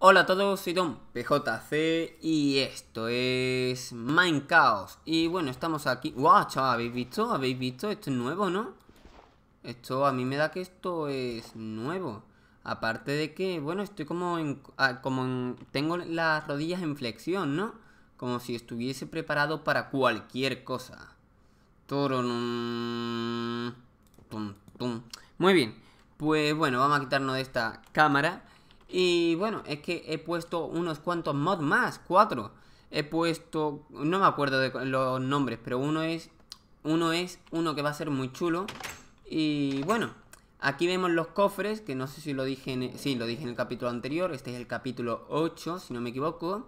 Hola a todos, soy Don PJC y esto es Mind Chaos. Y bueno, estamos aquí. ¡Wow, chaval! ¿Habéis visto? ¿Habéis visto? Esto es nuevo, ¿no? Esto a mí me da que esto es nuevo. Aparte de que, bueno, estoy como en. Ah, como en, Tengo las rodillas en flexión, ¿no? Como si estuviese preparado para cualquier cosa. Toro Tum, tum. Muy bien. Pues bueno, vamos a quitarnos de esta cámara. Y bueno, es que he puesto unos cuantos mods más, cuatro. He puesto, no me acuerdo de los nombres, pero uno es, uno es uno que va a ser muy chulo. Y bueno, aquí vemos los cofres, que no sé si lo dije en, e, sí, lo dije en el capítulo anterior. Este es el capítulo 8, si no me equivoco.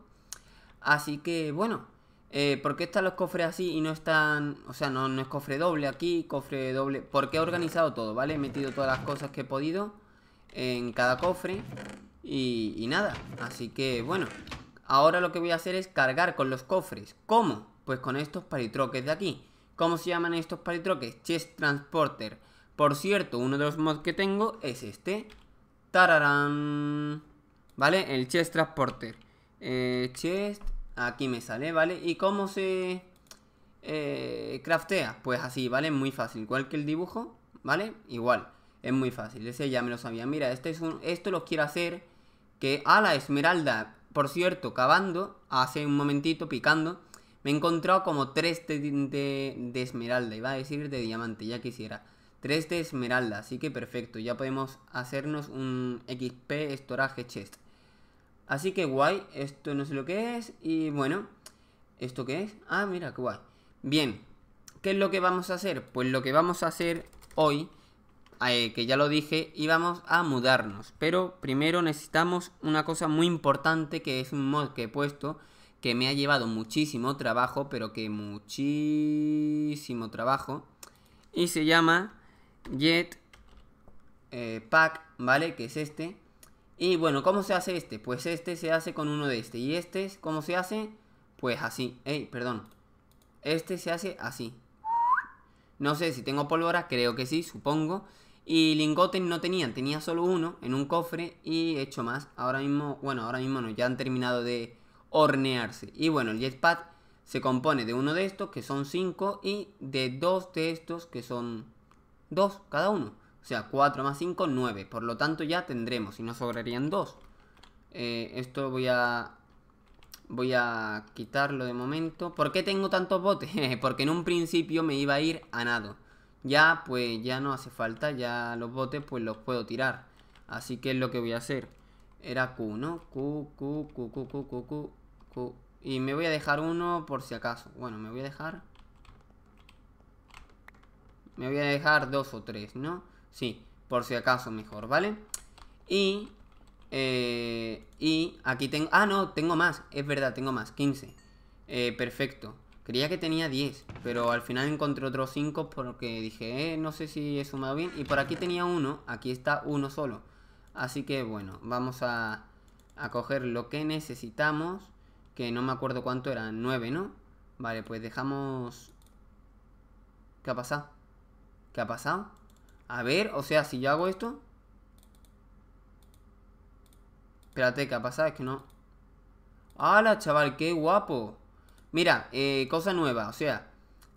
Así que bueno, eh, ¿Por qué están los cofres así y no están... O sea, no, no es cofre doble aquí, cofre doble... Porque he organizado todo, ¿vale? He metido todas las cosas que he podido en cada cofre. Y, nada, así que bueno, ahora lo que voy a hacer es cargar con los cofres. ¿Cómo? Pues con estos paritroques de aquí. ¿Cómo se llaman estos paritroques? Chest Transporter. Por cierto, uno de los mods que tengo es este. Tararán. ¿Vale? El Chest Transporter. Eh, chest. Aquí me sale, ¿vale? ¿Y cómo se eh, craftea? Pues así, ¿vale? Muy fácil. Igual que el dibujo, ¿vale? Igual. Es muy fácil. Ese ya me lo sabía. Mira, este es un, esto lo quiero hacer que a la esmeralda, por cierto, cavando, hace un momentito picando, me he encontrado como 3 de, esmeralda, iba a decir de diamante, ya quisiera. 3 de esmeralda, así que perfecto, ya podemos hacernos un XP estoraje Chest. Así que guay, esto no sé lo que es, y bueno, ¿esto qué es? Ah, mira, qué guay. Bien, ¿qué es lo que vamos a hacer? Pues lo que vamos a hacer hoy eh, que ya lo dije, íbamos a mudarnos. Pero primero necesitamos una cosa muy importante que es un mod que he puesto, que me ha llevado muchísimo trabajo, pero que muchísimo trabajo. Y se llama Jet eh, Pack, ¿vale? Que es este. Y bueno, ¿cómo se hace este? Pues este se hace con uno de este. ¿Y este cómo se hace? Pues así. Ey, perdón. Este se hace así. No sé si tengo pólvora, creo que sí, supongo. Y lingotes no tenían, tenía solo uno en un cofre y hecho más. Ahora mismo, bueno, ahora mismo no, ya han terminado de hornearse. Y bueno, el jetpack se compone de uno de estos, que son cinco, y de dos de estos, que son dos cada uno. O sea, cuatro más cinco, 9. Por lo tanto, ya tendremos, y nos sobrarían dos. Eh, esto voy a... Voy a quitarlo de momento. ¿Por qué tengo tantos botes? Porque en un principio me iba a ir a nado ya pues ya no hace falta, ya los botes pues los puedo tirar. Así que es lo que voy a hacer. Era Q, ¿no? Q, Q, Q, Q, Q, Q, Q, Q. Y me voy a dejar uno por si acaso. Bueno, me voy a dejar... Me voy a dejar dos o tres, ¿no? Sí, por si acaso mejor, ¿vale? Y... Eh, y aquí tengo... Ah, no, tengo más. Es verdad, tengo más. 15. Eh, perfecto. Creía que tenía 10, pero al final encontré otros 5 porque dije, eh, no sé si he sumado bien. Y por aquí tenía uno, aquí está uno solo. Así que bueno, vamos a, a coger lo que necesitamos, que no me acuerdo cuánto era, 9, ¿no? Vale, pues dejamos... ¿Qué ha pasado? ¿Qué ha pasado? A ver, o sea, si yo hago esto... Espérate, ¿qué ha pasado? Es que no... ¡Hala, chaval! ¡Qué guapo! Mira, eh, cosa nueva, o sea,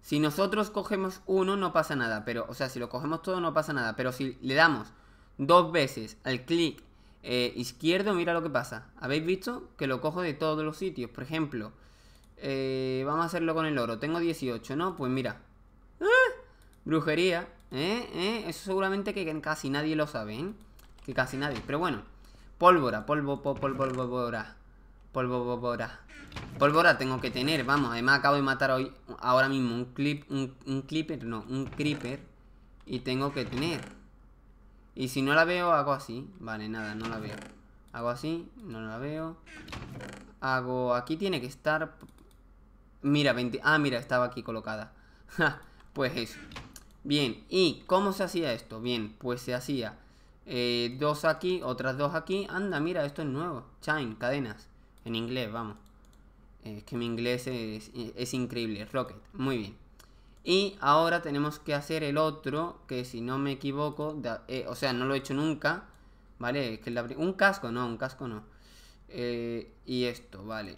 si nosotros cogemos uno no pasa nada, pero, o sea, si lo cogemos todo no pasa nada, pero si le damos dos veces al clic eh, izquierdo, mira lo que pasa. ¿Habéis visto? Que lo cojo de todos los sitios, por ejemplo. Eh, vamos a hacerlo con el oro, tengo 18, ¿no? Pues mira. ¡Ah! Brujería, ¿eh? Eso seguramente que casi nadie lo sabe, Que casi nadie, pero bueno. Pólvora, polvo, polvo, pólvora. Polvora. Pólvora tengo que tener, vamos. Además acabo de matar hoy, ahora mismo un clip, un, un clipper, no, un creeper. Y tengo que tener. Y si no la veo, hago así. Vale, nada, no la veo. Hago así, no la veo. Hago... Aquí tiene que estar... Mira, 20... Ah, mira, estaba aquí colocada. pues eso. Bien, ¿y cómo se hacía esto? Bien, pues se hacía eh, dos aquí, otras dos aquí. Anda, mira, esto es nuevo. Chain, cadenas. En inglés, vamos. Eh, es que mi inglés es, increíble. Rocket, muy bien. Y ahora tenemos que hacer el otro, que si no me equivoco, eh, o sea, no lo he hecho nunca, ¿vale? Que la, un casco, no, un casco no. Eh, y esto, vale.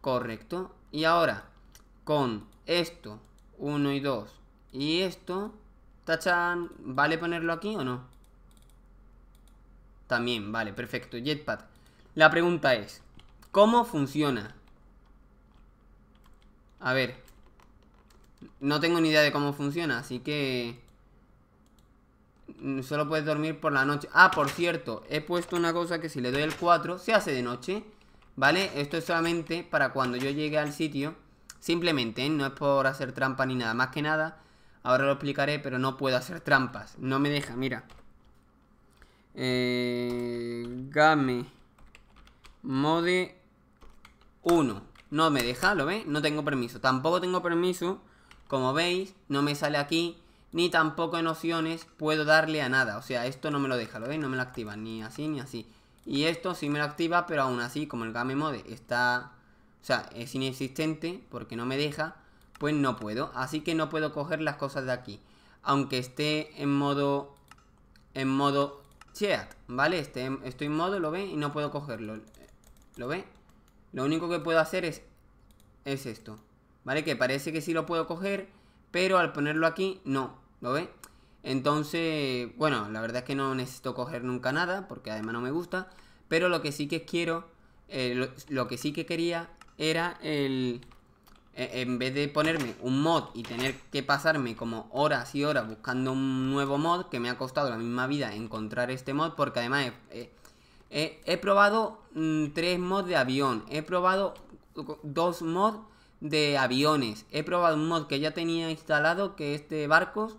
Correcto. Y ahora, con esto, Uno y dos y esto, tachan, ¿vale ponerlo aquí o no? También, vale, perfecto. Jetpack. La pregunta es, ¿Cómo funciona? A ver. No tengo ni idea de cómo funciona, así que... Solo puedes dormir por la noche. Ah, por cierto, he puesto una cosa que si le doy el 4, se hace de noche. ¿Vale? Esto es solamente para cuando yo llegue al sitio. Simplemente, ¿eh? no es por hacer trampa ni nada. Más que nada, ahora lo explicaré, pero no puedo hacer trampas. No me deja, mira. Eh, game mode uno, No me deja, ¿lo ve? No tengo permiso. Tampoco tengo permiso. Como veis, no me sale aquí. Ni tampoco en opciones puedo darle a nada. O sea, esto no me lo deja, ¿lo ve, No me lo activa. Ni así, ni así. Y esto sí me lo activa, pero aún así, como el game mode está... O sea, es inexistente porque no me deja, pues no puedo. Así que no puedo coger las cosas de aquí. Aunque esté en modo... En modo chat, ¿vale? Este, estoy en modo, ¿lo ve? Y no puedo cogerlo. ¿Lo ve? Lo único que puedo hacer es, es esto. ¿Vale? Que parece que sí lo puedo coger, pero al ponerlo aquí, no. ¿Lo ve? Entonces, bueno, la verdad es que no necesito coger nunca nada, porque además no me gusta. Pero lo que sí que quiero, eh, lo, que sí que quería era el... E, en vez de ponerme un mod y tener que pasarme como horas y horas buscando un nuevo mod, que me ha costado la misma vida encontrar este mod, porque además... es. Eh, He, probado 3 mm, tres mods de avión. He probado dos mods de aviones. He probado un mod que ya tenía instalado, que es de barcos.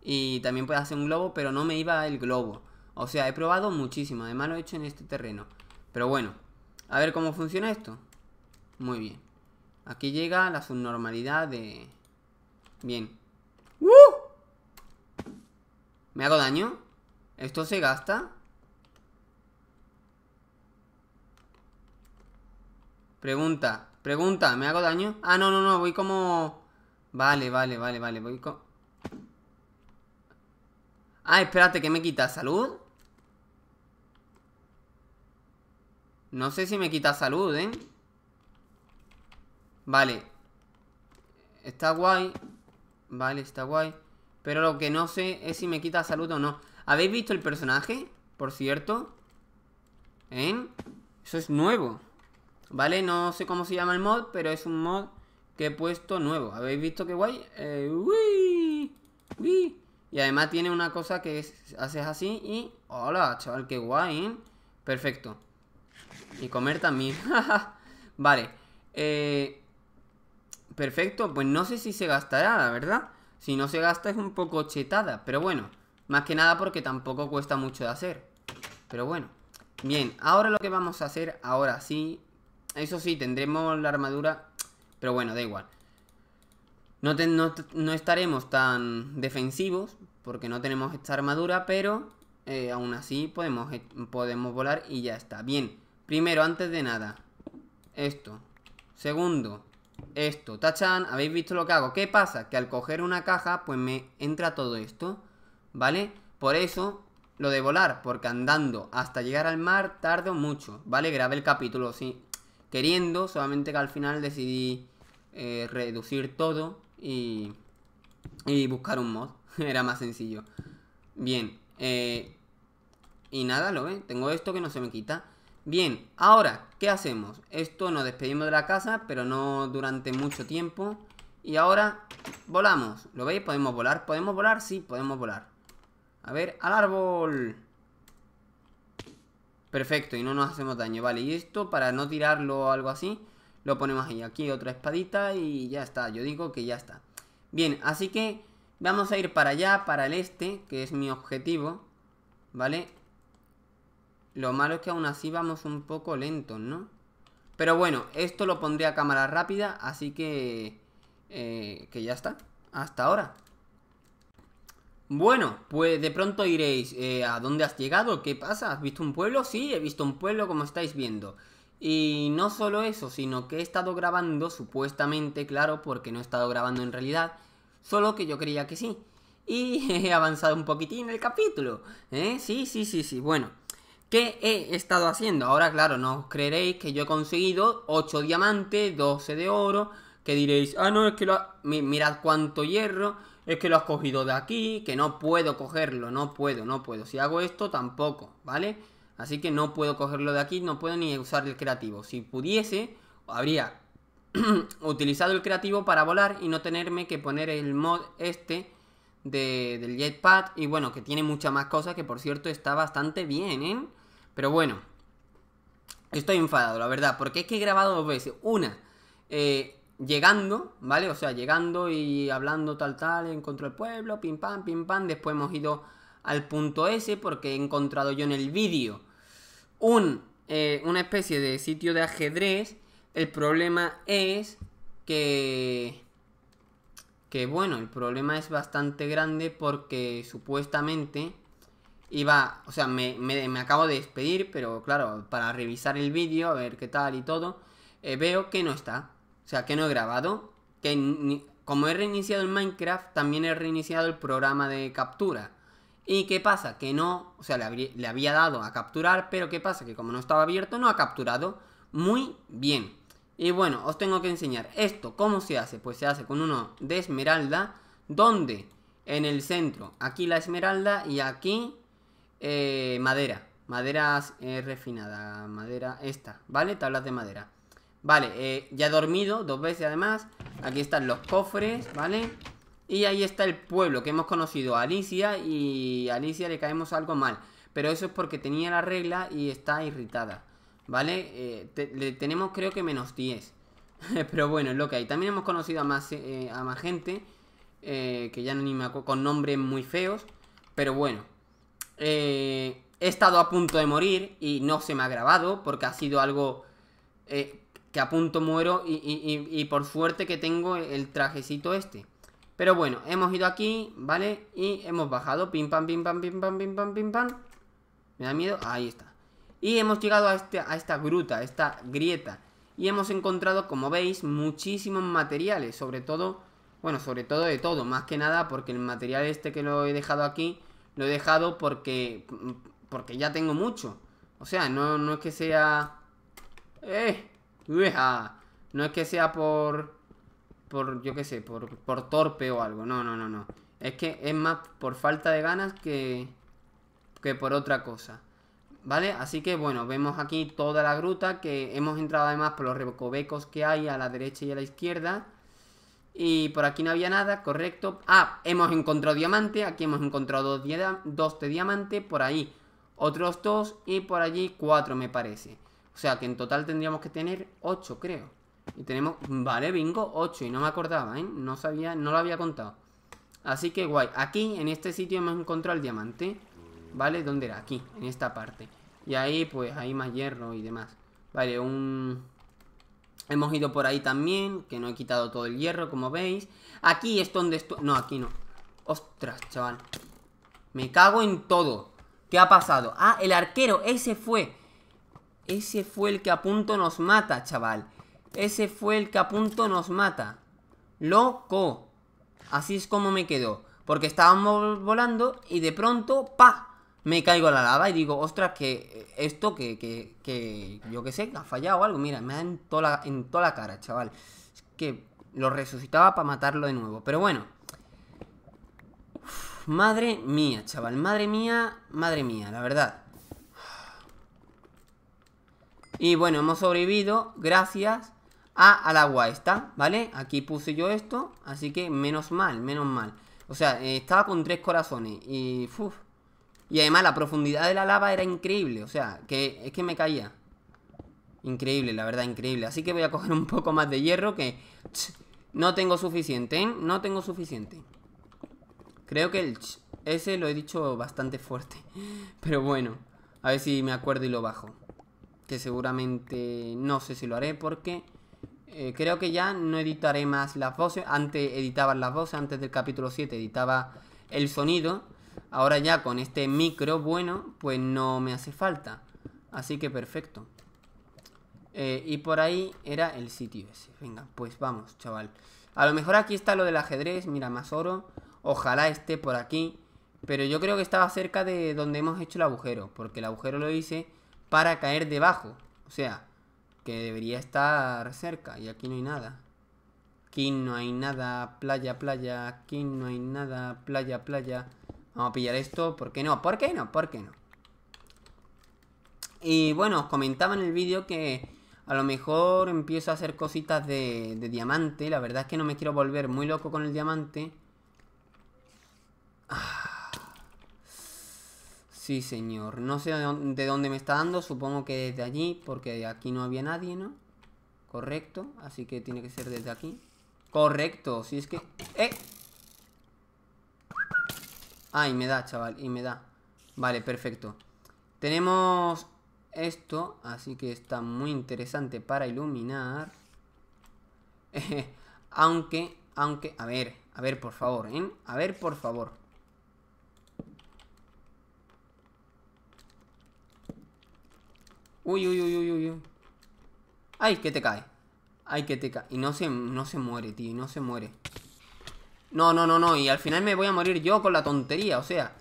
Y también puede hacer un globo, pero no me iba el globo. O sea, he probado muchísimo. Además lo he hecho en este terreno. Pero bueno, a ver cómo funciona esto. Muy bien. Aquí llega la subnormalidad de... Bien. ¡Uh! ¿Me hago daño? ¿Esto se gasta? Pregunta, pregunta, ¿me hago daño? Ah, no, no, no, voy como... Vale, vale, vale, vale, voy con... Ah, espérate, ¿qué me quita? ¿Salud? No sé si me quita salud, ¿eh? Vale Está guay Vale, está guay Pero lo que no sé es si me quita salud o no ¿Habéis visto el personaje? Por cierto ¿Eh? Eso es nuevo ¿Vale? No sé cómo se llama el mod, pero es un mod que he puesto nuevo. ¿Habéis visto qué guay? Eh, uy, Y además tiene una cosa que haces así y... ¡Hola, chaval! ¡Qué guay! ¿eh? Perfecto. Y comer también. vale. Eh, perfecto. Pues no sé si se gastará, la verdad. Si no se gasta es un poco chetada. Pero bueno. Más que nada porque tampoco cuesta mucho de hacer. Pero bueno. Bien, ahora lo que vamos a hacer ahora sí eso sí, tendremos la armadura. Pero bueno, da igual. No, no, estaremos tan defensivos porque no tenemos esta armadura, pero eh, aún así podemos, podemos volar y ya está. Bien, primero, antes de nada, esto. Segundo, esto. Tachan, ¿habéis visto lo que hago? ¿Qué pasa? Que al coger una caja, pues me entra todo esto, ¿vale? Por eso, lo de volar, porque andando hasta llegar al mar tardo mucho, ¿vale? Grabé el capítulo, sí, queriendo, solamente que al final decidí eh, reducir todo y, buscar un mod. Era más sencillo. Bien, eh, y nada, lo ve. tengo esto que no se me quita. Bien, ahora, ¿qué hacemos? Esto nos despedimos de la casa, pero no durante mucho tiempo. Y ahora volamos, ¿lo veis? Podemos volar, podemos volar, sí, podemos volar. A ver, al árbol. Perfecto, y no nos hacemos daño. Vale, y esto para no tirarlo o algo así, lo ponemos ahí. Aquí otra espadita y ya está. Yo digo que ya está. Bien, así que vamos a ir para allá, para el este, que es mi objetivo. ¿Vale? Lo malo es que aún así vamos un poco lentos, ¿no? Pero bueno, esto lo pondré a cámara rápida, así que... Eh, que ya está. Hasta ahora. Bueno, pues de pronto iréis eh, ¿a dónde has llegado? ¿Qué pasa? ¿Has visto un pueblo? Sí, he visto un pueblo como estáis viendo. Y no solo eso, sino que he estado grabando, supuestamente, claro, porque no he estado grabando en realidad, solo que yo creía que sí. Y he avanzado un poquitín el capítulo. ¿eh? Sí, sí, sí, sí. Bueno, ¿qué he estado haciendo? Ahora, claro, no os creeréis que yo he conseguido 8 diamantes, 12 de oro, que diréis, ah, no, es que lo... Mirad cuánto hierro es que lo has cogido de aquí, que no puedo cogerlo, no puedo, no puedo. Si hago esto, tampoco, ¿vale? Así que no puedo cogerlo de aquí, no puedo ni usar el creativo. Si pudiese, habría utilizado el creativo para volar y no tenerme que poner el mod este de, del jetpad. Y bueno, que tiene muchas más cosas, que por cierto está bastante bien, ¿eh? Pero bueno, estoy enfadado, la verdad, porque es que he grabado dos veces. Una, eh, llegando, ¿vale? O sea, llegando y hablando tal, tal, encontró el pueblo, pim, pam, pim, pam. Después hemos ido al punto S porque he encontrado yo en el vídeo un, eh, una especie de sitio de ajedrez. El problema es que... Que bueno, el problema es bastante grande porque supuestamente iba... O sea, me, acabo de despedir, pero claro, para revisar el vídeo, a ver qué tal y todo, eh, veo que no está. O sea, que no he grabado. Que como he reiniciado el Minecraft, también he reiniciado el programa de captura. ¿Y qué pasa? Que no, o sea, le, había dado a capturar, pero ¿qué pasa? Que como no estaba abierto, no ha capturado muy bien. Y bueno, os tengo que enseñar esto. ¿Cómo se hace? Pues se hace con uno de esmeralda, donde en el centro, aquí la esmeralda y aquí eh, madera. Madera eh, refinada, madera esta, ¿vale? Tablas de madera. Vale, eh, ya he dormido dos veces además Aquí están los cofres, ¿vale? Y ahí está el pueblo que hemos conocido a Alicia Y a Alicia le caemos algo mal Pero eso es porque tenía la regla y está irritada ¿Vale? Eh, le tenemos creo que menos 10 Pero bueno, es lo que hay También hemos conocido a más, eh, a más gente Que ya no ni me acuerdo Con nombres muy feos Pero bueno He estado a punto de morir Y no se me ha grabado Porque ha sido algo que a punto muero y, por suerte que tengo el trajecito este. Pero bueno, hemos ido aquí, ¿vale? Y hemos bajado, pim pam, pim pam, pim pam, pim pam, pim pam. Me da miedo, ahí está. Y hemos llegado a, este, a esta gruta, a esta grieta. Y hemos encontrado, como veis, muchísimos materiales, sobre todo... Bueno, sobre todo de todo, más que nada porque el material este que lo he dejado aquí, lo he dejado porque, porque ya tengo mucho. O sea, no, no es que sea... ¡Eh! No es que sea por... Por, yo qué sé, por, por torpe o algo. No, no, no, no. Es que es más por falta de ganas que... Que por otra cosa. ¿Vale? Así que bueno, vemos aquí toda la gruta que hemos entrado además por los recovecos que hay a la derecha y a la izquierda. Y por aquí no había nada, correcto. Ah, hemos encontrado diamante, aquí hemos encontrado dos, dos de diamante, por ahí otros dos y por allí cuatro me parece. O sea que en total tendríamos que tener 8, creo. Y tenemos, vale, bingo, 8. Y no me acordaba, ¿eh? No sabía, no lo había contado. Así que guay. Aquí, en este sitio, hemos encontrado el diamante. ¿Vale? ¿Dónde era? Aquí, en esta parte. Y ahí, pues, hay más hierro y demás. Vale, un... Hemos ido por ahí también, que no he quitado todo el hierro, como veis. Aquí es donde estoy... No, aquí no. Ostras, chaval. Me cago en todo. ¿Qué ha pasado? Ah, el arquero, ese fue. Ese fue el que a punto nos mata, chaval. Ese fue el que a punto nos mata. Loco. Así es como me quedó Porque estábamos volando y de pronto, pa, me caigo a la lava y digo, ostras, que esto, que, que, que yo qué sé, ha fallado algo. Mira, me da en toda la, en toda la cara, chaval. Es que lo resucitaba para matarlo de nuevo. Pero bueno. madre mía, chaval. Madre mía, madre mía, la verdad. Y bueno, hemos sobrevivido gracias a, al agua esta, ¿vale? Aquí puse yo esto, así que menos mal, menos mal. O sea, eh, estaba con tres corazones y... Y además la profundidad de la lava era increíble, o sea, que es que me caía. Increíble, la verdad, increíble. Así que voy a coger un poco más de hierro que... no tengo suficiente, ¿eh? No tengo suficiente. Creo que el... ese lo he dicho bastante fuerte. Pero bueno, a ver si me acuerdo y lo bajo que seguramente no sé si lo haré porque eh, creo que ya no editaré más las voces. Antes editaban las voces, antes del capítulo 7 editaba el sonido. Ahora ya con este micro bueno, pues no me hace falta. Así que perfecto. Eh, y por ahí era el sitio ese. Venga, pues vamos, chaval. A lo mejor aquí está lo del ajedrez, mira, más oro. Ojalá esté por aquí. Pero yo creo que estaba cerca de donde hemos hecho el agujero, porque el agujero lo hice para caer debajo. O sea, que debería estar cerca y aquí no hay nada. Aquí no hay nada, playa, playa, aquí no hay nada, playa, playa. Vamos a pillar esto, ¿por qué no? ¿Por qué no? ¿Por qué no? Y bueno, os comentaba en el vídeo que a lo mejor empiezo a hacer cositas de, diamante. La verdad es que no me quiero volver muy loco con el diamante. Sí, señor. No sé de dónde me está dando. Supongo que desde allí, porque aquí no había nadie, ¿no? Correcto. Así que tiene que ser desde aquí. Correcto. Si es que... ¡Eh! ¡Ay, me da, chaval. Y me da. Vale, perfecto. Tenemos esto, así que está muy interesante para iluminar. aunque, aunque... A ver, a ver, por favor, ¿eh? A ver, por favor. Uy, uy, uy, uy, uy. Ay, que te cae. Ay, que te cae. Y no se, no se muere, tío. no se muere. No, no, no, no. Y al final me voy a morir yo con la tontería. O sea.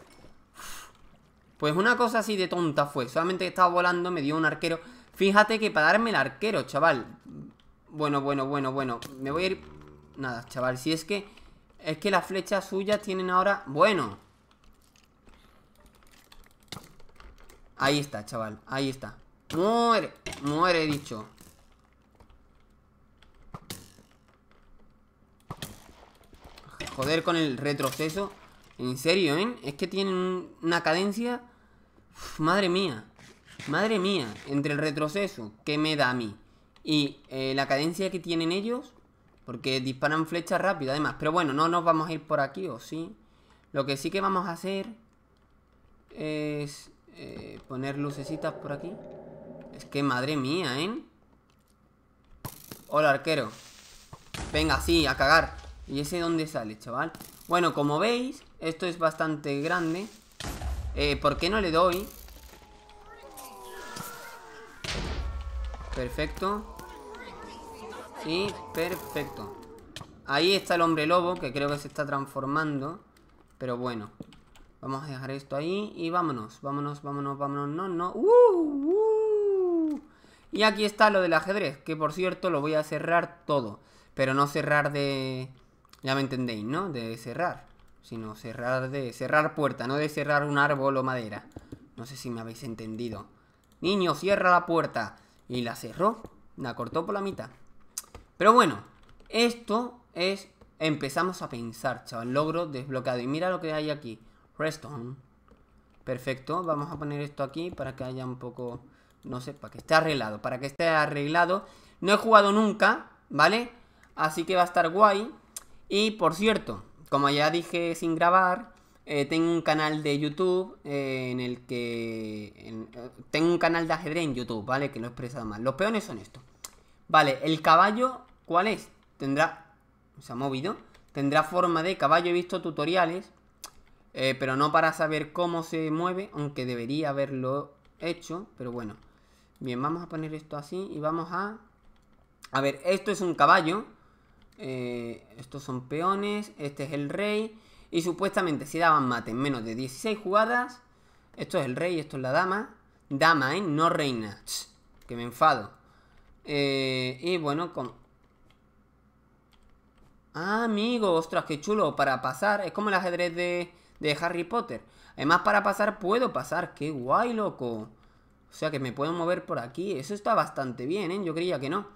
Pues una cosa así de tonta fue. Solamente estaba volando, me dio un arquero. Fíjate que para darme el arquero, chaval. Bueno, bueno, bueno, bueno. Me voy a ir... Nada, chaval. Si es que... Es que las flechas suyas tienen ahora... Bueno. Ahí está, chaval. Ahí está. Muere, muere, dicho. Joder con el retroceso. En serio, ¿eh? Es que tienen una cadencia... madre mía. Madre mía. Entre el retroceso que me da a mí y eh, la cadencia que tienen ellos... Porque disparan flechas rápido, además. Pero bueno, no nos vamos a ir por aquí, ¿o sí? Lo que sí que vamos a hacer es eh, poner lucecitas por aquí. Es que madre mía, ¿eh? Hola, arquero Venga, sí, a cagar ¿Y ese dónde sale, chaval? Bueno, como veis, esto es bastante grande eh, ¿Por qué no le doy? Perfecto Sí, perfecto Ahí está el hombre lobo Que creo que se está transformando Pero bueno Vamos a dejar esto ahí Y vámonos, vámonos, vámonos, vámonos No, no, uh. uh! Y aquí está lo del ajedrez, que por cierto lo voy a cerrar todo. Pero no cerrar de... Ya me entendéis, ¿no? De cerrar. Sino cerrar de... Cerrar puerta, no de cerrar un árbol o madera. No sé si me habéis entendido. Niño, cierra la puerta. Y la cerró. La cortó por la mitad. Pero bueno, esto es... Empezamos a pensar, chaval. Logro desbloqueado. Y mira lo que hay aquí. Redstone. Perfecto. Vamos a poner esto aquí para que haya un poco no sé, para que esté arreglado, para que esté arreglado. No he jugado nunca, ¿vale? Así que va a estar guay. Y por cierto, como ya dije sin grabar, eh, tengo un canal de YouTube eh, en el que... Eh, tengo un canal de ajedrez en YouTube, ¿vale? Que no he expresado mal. Los peones son estos. Vale, el caballo, ¿cuál es? Tendrá... Se ha movido. Tendrá forma de caballo. He visto tutoriales. pero no para saber cómo se mueve, aunque debería haberlo hecho. Pero bueno. Bien, vamos a poner esto así y vamos a... A ver, esto es un caballo. Eh, estos son peones. Este es el rey. Y supuestamente si daban mate en menos de 16 jugadas... Esto es el rey, esto es la dama. Dama, ¿eh? No reina. que me enfado. Eh, y bueno, con... Ah, amigo, ostras, qué chulo. Para pasar, es como el ajedrez de, de Harry Potter. Además, para pasar puedo pasar. Qué guay, loco. O sea que me puedo mover por aquí. Eso está bastante bien, ¿eh? Yo creía que no.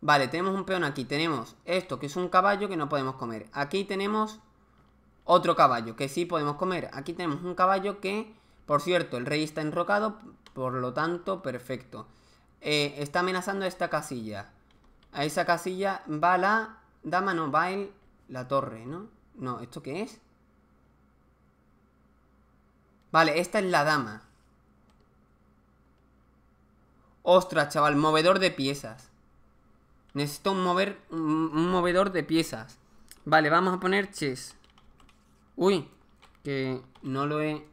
Vale, tenemos un peón aquí. Tenemos esto, que es un caballo que no podemos comer. Aquí tenemos otro caballo, que sí podemos comer. Aquí tenemos un caballo que, por cierto, el rey está enrocado. Por lo tanto, perfecto. Eh, está amenazando esta casilla. A esa casilla va la dama, no, va la torre, ¿no? No, ¿esto qué es? Vale, esta es la dama. Ostras, chaval, movedor de piezas. Necesito mover, un movedor de piezas. Vale, vamos a poner chess. Uy, que no lo he...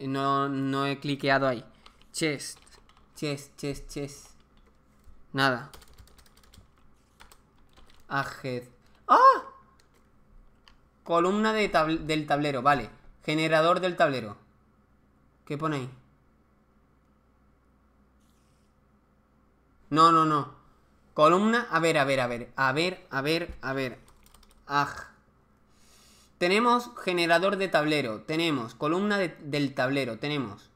No, no he cliqueado ahí. Chest. Chest, chest, chest. Nada. Ahead ¡Ah! Columna del tablero, vale. Generador del tablero. ¿Qué pone ahí? No, no, no. Columna, a ver, a ver, a ver. A ver, a ver, a ver. Tenemos generador de tablero. Tenemos columna del tablero. Tenemos.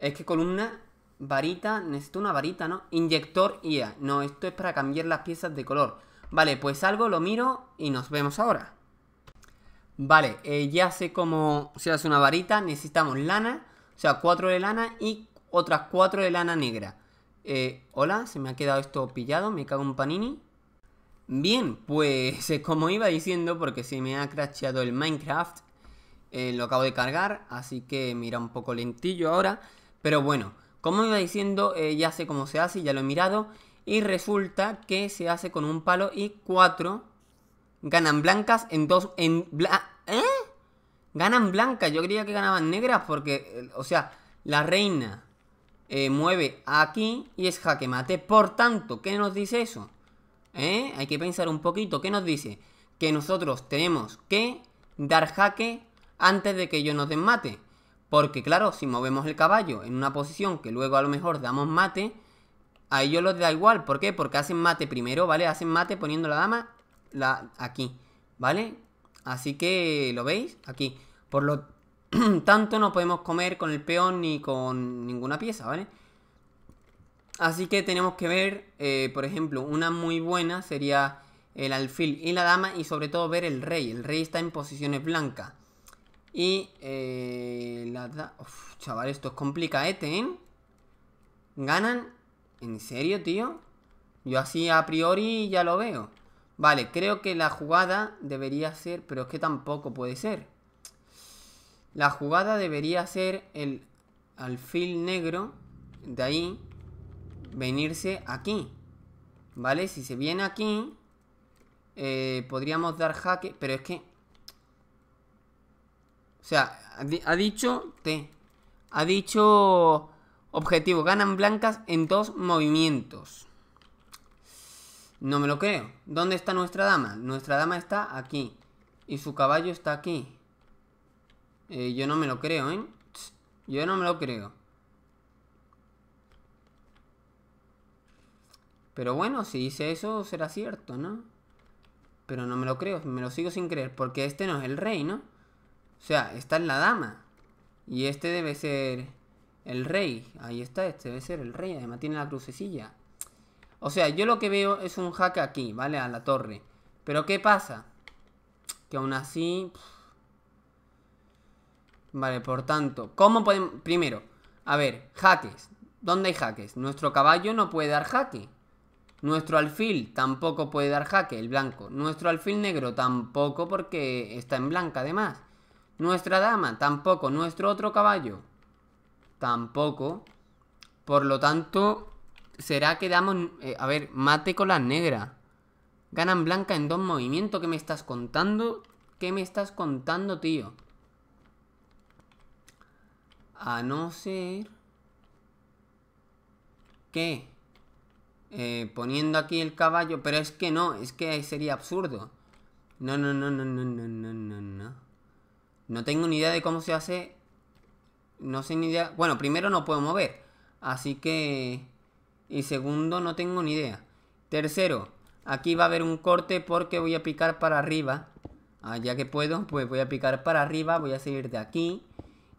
Es que columna, varita, necesito una varita, ¿no? Inyector IA. No, esto es para cambiar las piezas de color. Vale, pues algo lo miro y nos vemos ahora. Vale, eh, ya sé cómo se hace una varita. Necesitamos lana, o sea, cuatro de lana y otras cuatro de lana negra. Eh, hola, se me ha quedado esto pillado, me cago en panini. Bien, pues como iba diciendo, porque se me ha crasheado el Minecraft, eh, lo acabo de cargar, así que mira un poco lentillo ahora. Pero bueno, como iba diciendo, eh, ya sé cómo se hace, ya lo he mirado. Y resulta que se hace con un palo y cuatro ganan blancas en dos... En ¿Eh? Ganan blancas, yo creía que ganaban negras porque, o sea, la reina eh, mueve aquí y es jaque mate. Por tanto, ¿qué nos dice eso? ¿Eh? Hay que pensar un poquito. ¿Qué nos dice? Que nosotros tenemos que dar jaque antes de que ellos nos den mate. Porque claro, si movemos el caballo en una posición que luego a lo mejor damos mate, a ellos lo da igual. ¿Por qué? Porque hacen mate primero, ¿vale? Hacen mate poniendo la dama la, aquí, ¿vale? Así que, ¿lo veis? Aquí. Por lo, tanto no podemos comer con el peón ni con ninguna pieza, ¿vale? Así que tenemos que ver, eh, por ejemplo, una muy buena sería el alfil y la dama y sobre todo ver el rey. El rey está en posiciones blancas. Y eh, la chaval, esto es complicadete, ¿eh? ¿Ganan? ¿En serio, tío? Yo así a priori ya lo veo. Vale, creo que la jugada debería ser... Pero es que tampoco puede ser. La jugada debería ser el alfil negro de ahí venirse aquí. ¿Vale? Si se viene aquí, eh, podríamos dar jaque, pero es que... O sea, ha dicho T. Ha dicho objetivo. Ganan blancas en dos movimientos. No me lo creo. ¿Dónde está nuestra dama? Nuestra dama está aquí. Y su caballo está aquí. Eh, yo no me lo creo, ¿eh? Yo no me lo creo. Pero bueno, si dice eso, será cierto, ¿no? Pero no me lo creo, me lo sigo sin creer. Porque este no es el rey, ¿no? O sea, esta es la dama. Y este debe ser el rey. Ahí está, este debe ser el rey. Además tiene la crucecilla. O sea, yo lo que veo es un hack aquí, ¿vale? A la torre. Pero ¿qué pasa? Que aún así... Vale, por tanto, ¿cómo podemos...? Primero, a ver, jaques. ¿Dónde hay jaques? Nuestro caballo no puede dar jaque. Nuestro alfil tampoco puede dar jaque, el blanco. Nuestro alfil negro tampoco porque está en blanca además. Nuestra dama tampoco. Nuestro otro caballo tampoco. Por lo tanto, será que damos... Eh, a ver, mate con la negra. Ganan blanca en dos movimientos. ¿Qué me estás contando? ¿Qué me estás contando, tío? A no ser que eh, poniendo aquí el caballo, pero es que no, es que sería absurdo. No, no, no, no, no, no, no, no, no. No tengo ni idea de cómo se hace. No sé ni idea. Bueno, primero no puedo mover. Así que... Y segundo, no tengo ni idea. Tercero, aquí va a haber un corte porque voy a picar para arriba. Ah, ya que puedo, pues voy a picar para arriba. Voy a seguir de aquí.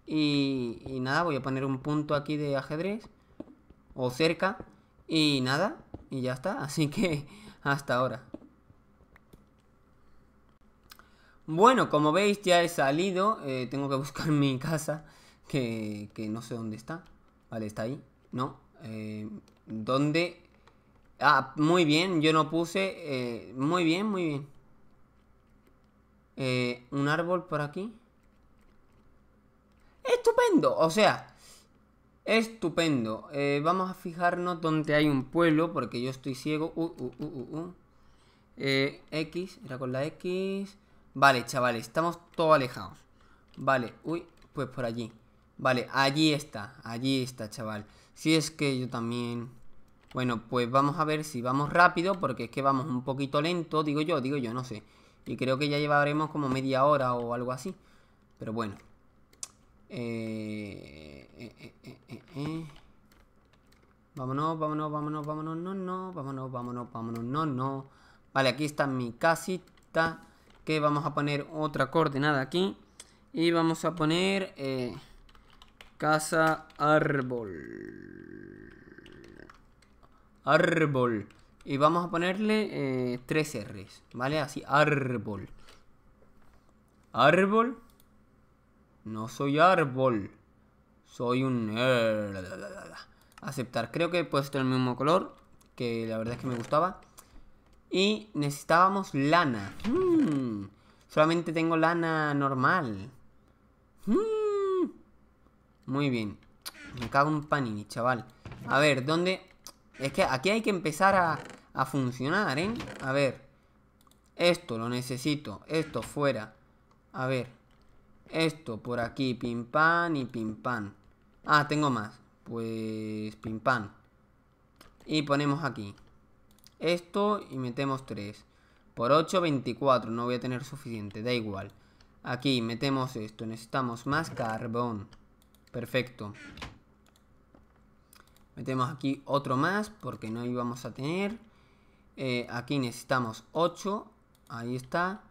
Y, nada, voy a poner un punto aquí de ajedrez. O cerca. Y nada, y ya está. Así que hasta ahora. Bueno, como veis ya he salido. Eh, tengo que buscar mi casa. Que, que, no sé dónde está. Vale, está ahí. No. Eh, ¿Dónde? Ah, muy bien. Yo no puse... Eh, muy bien, muy bien. un árbol por aquí. Estupendo, o sea, estupendo. Eh, vamos a fijarnos donde hay un pueblo, porque yo estoy ciego. Uh, uh, uh, eh, X, era con la X. Vale, chavales, estamos todos alejados. Vale, uy, pues por allí. Vale, allí está, allí está, chaval. Si es que yo también... Bueno, pues vamos a ver si vamos rápido, porque es que vamos un poquito lento, digo yo, digo yo, no sé. Y creo que ya llevaremos como media hora o algo así. Pero bueno, eh, eh, eh, vámonos, vámonos, vámonos, vámonos, no, no, vámonos, vámonos, vámonos, no, no. Vale, aquí está mi casita, que vamos a poner otra coordenada aquí. Y vamos a poner casa árbol. Árbol. Y vamos a ponerle tres R's, ¿vale? Así, árbol. Árbol. No soy árbol. Soy un... Aceptar. Creo que he puesto el mismo color. Que la verdad es que me gustaba. Y necesitábamos lana. Hmm. Solamente tengo lana normal. Hmm. Muy bien. Me cago en panini, chaval. A ver, ¿dónde...? Es que aquí hay que empezar a, a funcionar, ¿eh? A ver. Esto lo necesito. Esto fuera. A ver. Esto por aquí, pim pam y pim pam. Ah, tengo más. Pues pim pam. Y ponemos aquí. Esto y metemos 3. Por 8, 24. No voy a tener suficiente, da igual. Aquí metemos esto. Necesitamos más carbón. Perfecto. Metemos aquí otro más porque no íbamos a tener. Eh, aquí necesitamos 8. Ahí está.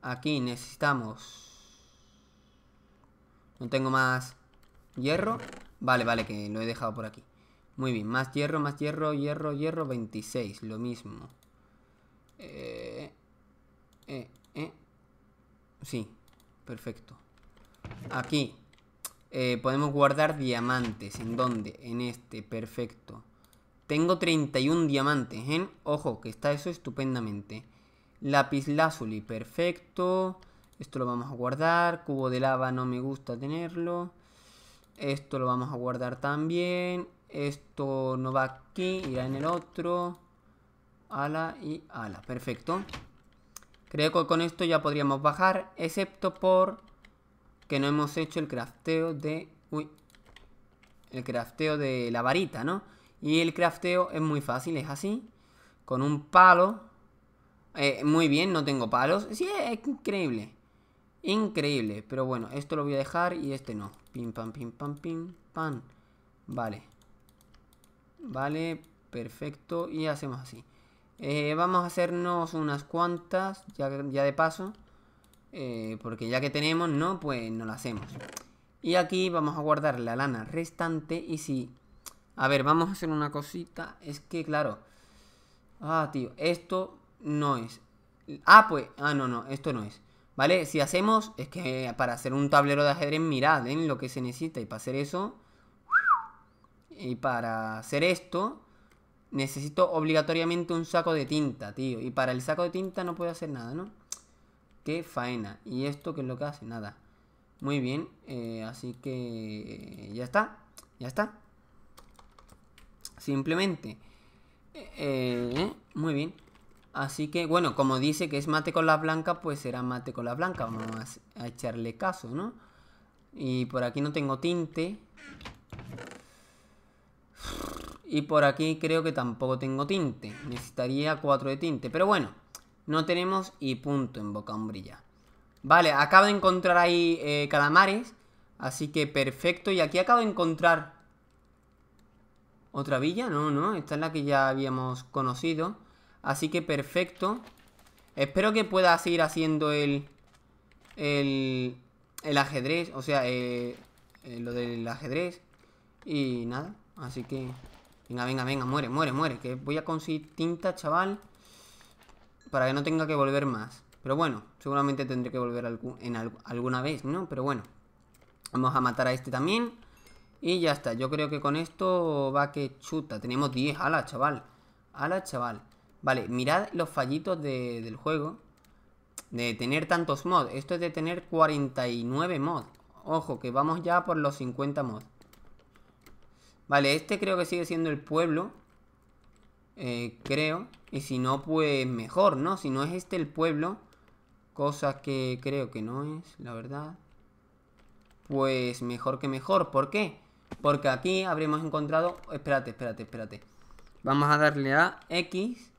Aquí necesitamos no tengo más hierro. Vale, vale, que lo he dejado por aquí. Muy bien, más hierro, más hierro, hierro, hierro, 26, lo mismo. Eh, eh, eh. Sí, perfecto. Aquí eh, podemos guardar diamantes. ¿En dónde? En este, perfecto. Tengo 31 diamantes, ¿eh? Ojo, que está eso estupendamente. Lápiz lazuli, perfecto. Esto lo vamos a guardar. Cubo de lava no me gusta tenerlo. Esto lo vamos a guardar también. Esto no va aquí, irá en el otro. Ala y ala. Perfecto. Creo que con esto ya podríamos bajar, excepto por que no hemos hecho el crafteo de... Uy. El crafteo de la varita, ¿no? Y el crafteo es muy fácil, es así. Con un palo. Eh, muy bien, no tengo palos. Sí, es increíble. Increíble, pero bueno, esto lo voy a dejar y este no. Pim, pam, pim, pam, pim, pam. Vale. Vale, perfecto. Y hacemos así. Eh, vamos a hacernos unas cuantas, ya, de paso. Eh, porque ya que tenemos, ¿no? Pues no la hacemos. Y aquí vamos a guardar la lana restante y si... A ver, vamos a hacer una cosita. Es que, claro... Ah, tío, esto no es. Ah, pues... Ah, no, no, esto no es. ¿Vale? Si hacemos, es que para hacer un tablero de ajedrez, mirad en lo que se necesita. Y para hacer eso, y para hacer esto, necesito obligatoriamente un saco de tinta, tío. Y para el saco de tinta no puedo hacer nada, ¿no? Qué faena. ¿Y esto qué es lo que hace? Nada. Muy bien, eh, así que ya está, ya está. Simplemente. Eh, eh, muy bien. Así que, bueno, como dice que es mate con la blanca, pues será mate con la blanca. Vamos a, echarle caso, ¿no? Y por aquí no tengo tinte. Y por aquí creo que tampoco tengo tinte. Necesitaría cuatro de tinte. Pero bueno, no tenemos y punto en boca brilla. Vale, acabo de encontrar ahí eh, calamares. Así que perfecto. Y aquí acabo de encontrar... ¿Otra villa? No, no. Esta es la que ya habíamos conocido. Así que perfecto. Espero que pueda seguir haciendo el... El... El ajedrez. O sea, eh, eh, lo del ajedrez. Y nada. Así que... Venga, venga, venga. Muere, muere, muere. Que voy a conseguir tinta, chaval. Para que no tenga que volver más. Pero bueno, seguramente tendré que volver en alguna vez, ¿no? Pero bueno. Vamos a matar a este también. Y ya está. Yo creo que con esto va que chuta. Tenemos 10. Ala, chaval. Ala, chaval. Vale, mirad los fallitos del juego. De tener tantos mods. Esto es de tener 49 mods. Ojo, que vamos ya por los 50 mods. Vale, este creo que sigue siendo el pueblo. Eh, creo. Y si no, pues mejor, ¿no? Si no es este el pueblo. Cosa que creo que no es, la verdad. Pues mejor que mejor. ¿Por qué? Porque aquí habremos encontrado... Espérate, espérate, espérate. Vamos a darle a X.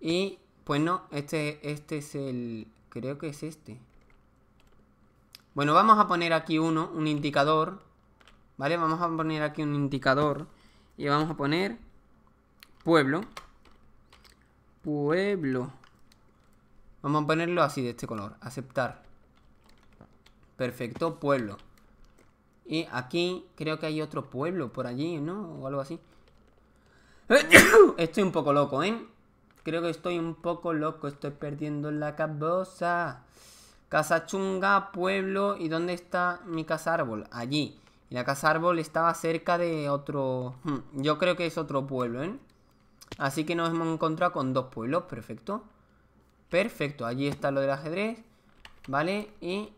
Y pues no, este, este es el... Creo que es este. Bueno, vamos a poner aquí uno, un indicador. ¿Vale? Vamos a poner aquí un indicador. Y vamos a poner pueblo. Pueblo. Vamos a ponerlo así, de este color. Aceptar. Perfecto, pueblo. Y aquí creo que hay otro pueblo por allí, ¿no? O algo así. Estoy un poco loco, ¿eh? Creo que estoy un poco loco, estoy perdiendo la cabeza. Casa chunga, pueblo. ¿Y dónde está mi casa árbol? Allí. Y la casa árbol estaba cerca de otro... Hmm, yo creo que es otro pueblo, ¿eh? Así que nos hemos encontrado con dos pueblos. Perfecto. Perfecto. Allí está lo del ajedrez. ¿Vale? Y...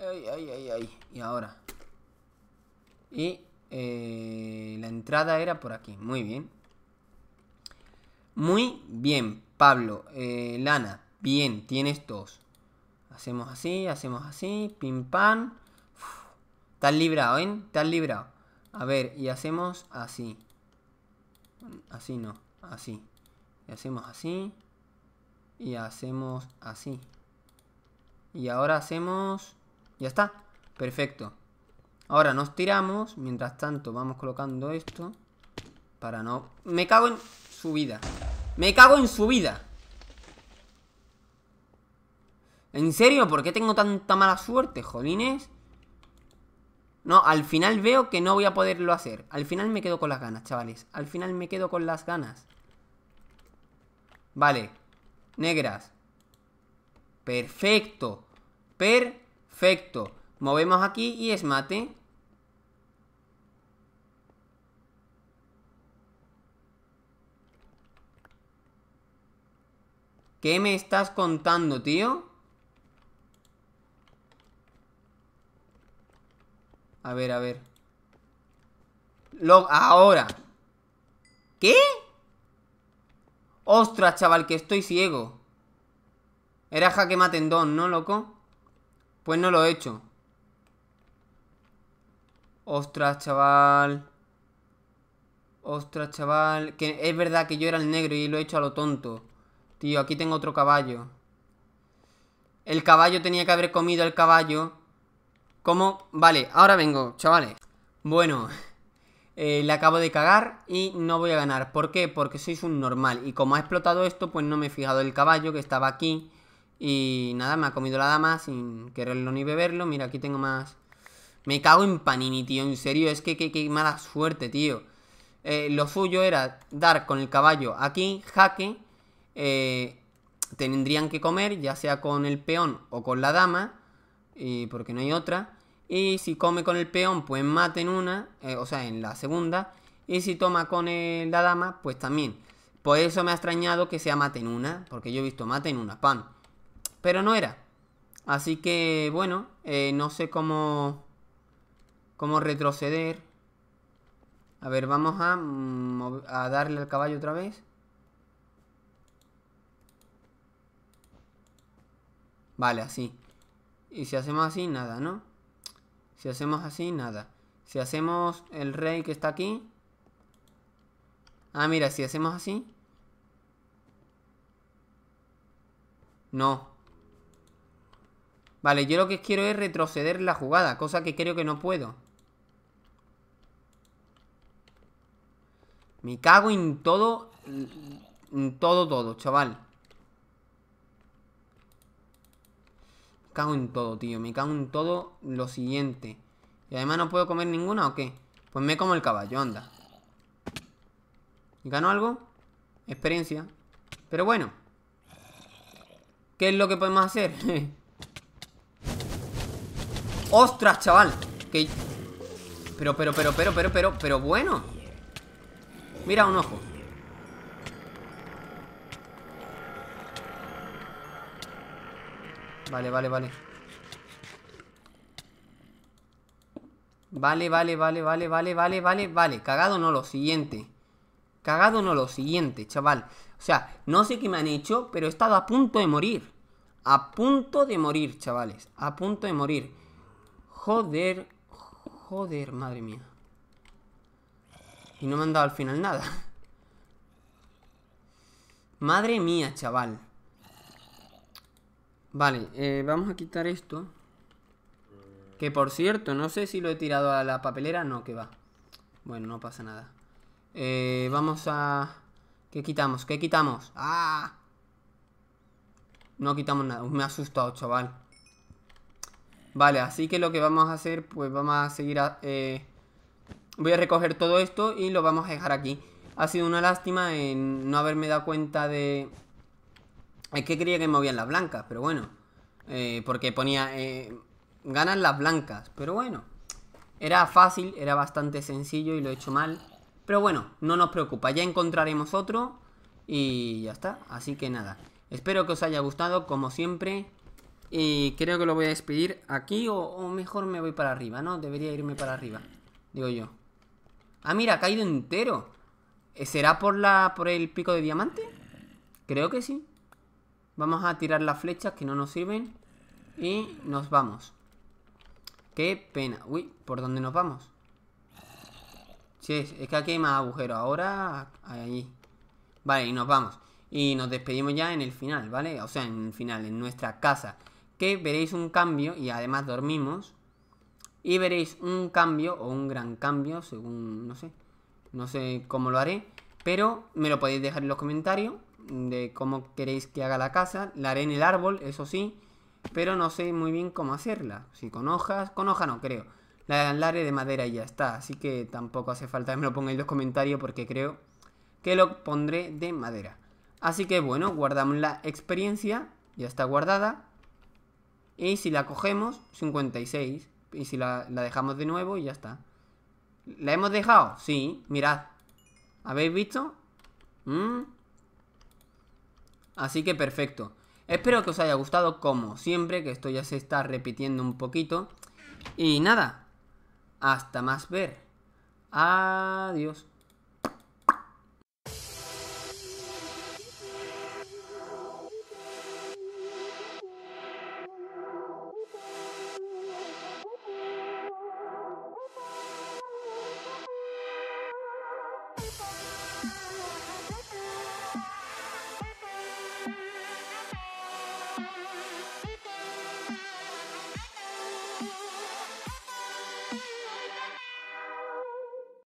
Ay, ay, ay, ay. Y ahora. Y... Eh, la entrada era por aquí. Muy bien. Muy bien, Pablo. Eh, Lana, bien, tienes dos. Hacemos así, hacemos así, pim pam. Te estás librado, ¿eh? has librado. A ver, y hacemos así. Así no, así. Y hacemos así. Y hacemos así. Y ahora hacemos... Ya está. Perfecto. Ahora nos tiramos. Mientras tanto vamos colocando esto. Para no... Me cago en su vida. Me cago en su vida. ¿En serio? ¿Por qué tengo tanta mala suerte, jolines? No, al final veo que no voy a poderlo hacer. Al final me quedo con las ganas, chavales. Al final me quedo con las ganas. Vale. Negras. Perfecto. Perfecto. Movemos aquí y es mate. ¿Qué me estás contando, tío? A ver, a ver. Lo... Ahora. ¿Qué? Ostras, chaval, que estoy ciego. Era jaque matendón, ¿no, loco? Pues no lo he hecho. Ostras, chaval. Ostras, chaval. Que es verdad que yo era el negro y lo he hecho a lo tonto. Tío, aquí tengo otro caballo. El caballo tenía que haber comido el caballo. ¿Cómo? Vale, ahora vengo, chavales. Bueno, eh, le acabo de cagar y no voy a ganar. ¿Por qué? Porque sois un normal. Y como ha explotado esto, pues no me he fijado el caballo que estaba aquí. Y nada, me ha comido la dama sin quererlo ni beberlo. Mira, aquí tengo más... Me cago en Panini, tío. En serio, es que, qué mala suerte, tío. Eh, lo suyo era dar con el caballo aquí, jaque. Eh, tendrían que comer, ya sea con el peón o con la dama, Y porque no hay otra. Y si come con el peón, pues mate en una, eh, o sea, en la segunda. Y si toma con la dama, pues también. Por eso me ha extrañado que sea mate en una, porque yo he visto mate en una, pan. Pero no era. Así que, bueno, eh, no sé cómo, cómo retroceder. A ver, vamos a, mm, a darle al caballo otra vez. Vale, así. Y si hacemos así, nada, ¿no? Si hacemos así, nada. Si hacemos el rey que está aquí... Ah, mira, si hacemos así... No. Vale, yo lo que quiero es retroceder la jugada, cosa que creo que no puedo. Me cago en todo... En todo, todo, chaval. cago en todo, tío. Me cago en todo lo siguiente. ¿Y además no puedo comer ninguna o qué? Pues me como el caballo, anda. ¿Gano algo? Experiencia. Pero bueno. ¿Qué es lo que podemos hacer? ¡Ostras, chaval! Que... Pero, pero, pero, pero, pero, pero, pero bueno. Mira un ojo. Vale, vale, vale. Vale, vale, vale, vale, vale, vale, vale, Cagado no, lo siguiente. Cagado no, lo siguiente, chaval. O sea, no sé qué me han hecho, pero he estado a punto de morir. A punto de morir, chavales. A punto de morir. Joder. Joder, madre mía. Y no me han dado al final nada. Madre mía, chaval. Vale, eh, vamos a quitar esto. Que por cierto, no sé si lo he tirado a la papelera. No, que va. Bueno, no pasa nada. Eh, vamos a... ¿Qué quitamos? ¿Qué quitamos? ¡Ah! No quitamos nada. Me ha asustado, chaval. Vale, así que lo que vamos a hacer, pues vamos a seguir... A, eh, voy a recoger todo esto y lo vamos a dejar aquí. Ha sido una lástima en no haberme dado cuenta de, es que creía que movían las blancas, pero bueno. Eh, porque ponía... Eh, ganan las blancas, pero bueno. Era fácil, era bastante sencillo y lo he hecho mal. Pero bueno, no nos preocupa, ya encontraremos otro y ya está. Así que nada, espero que os haya gustado como siempre. Y creo que lo voy a despedir aquí o, mejor me voy para arriba, ¿no? Debería irme para arriba, digo yo. Ah, mira, ha caído entero. ¿Será por, la, por el pico de diamante? Creo que sí. Vamos a tirar las flechas que no nos sirven. Y nos vamos. Qué pena. Uy, ¿por dónde nos vamos? Sí, es que aquí hay más agujeros. Ahora, ahí. Vale, y nos vamos. Y nos despedimos ya en el final, ¿vale? O sea, en el final, en nuestra casa. Que veréis un cambio y además dormimos. Y veréis un cambio o un gran cambio, según, no sé. No sé cómo lo haré. Pero me lo podéis dejar en los comentarios de cómo queréis que haga la casa. La haré en el árbol, eso sí, pero no sé muy bien cómo hacerla. Si con hojas, con hoja no creo. La, haré de madera y ya está, así que tampoco hace falta que me lo pongáis en los comentarios porque creo que lo pondré de madera. Así que bueno, guardamos la experiencia, ya está guardada. Y si la cogemos, 56. Y si la, dejamos de nuevo, y ya está. ¿La hemos dejado? Sí, mirad. ¿Habéis visto? Mm. Así que perfecto. Espero que os haya gustado, como siempre, que esto ya se está repitiendo un poquito. Y nada, hasta más ver. Adiós.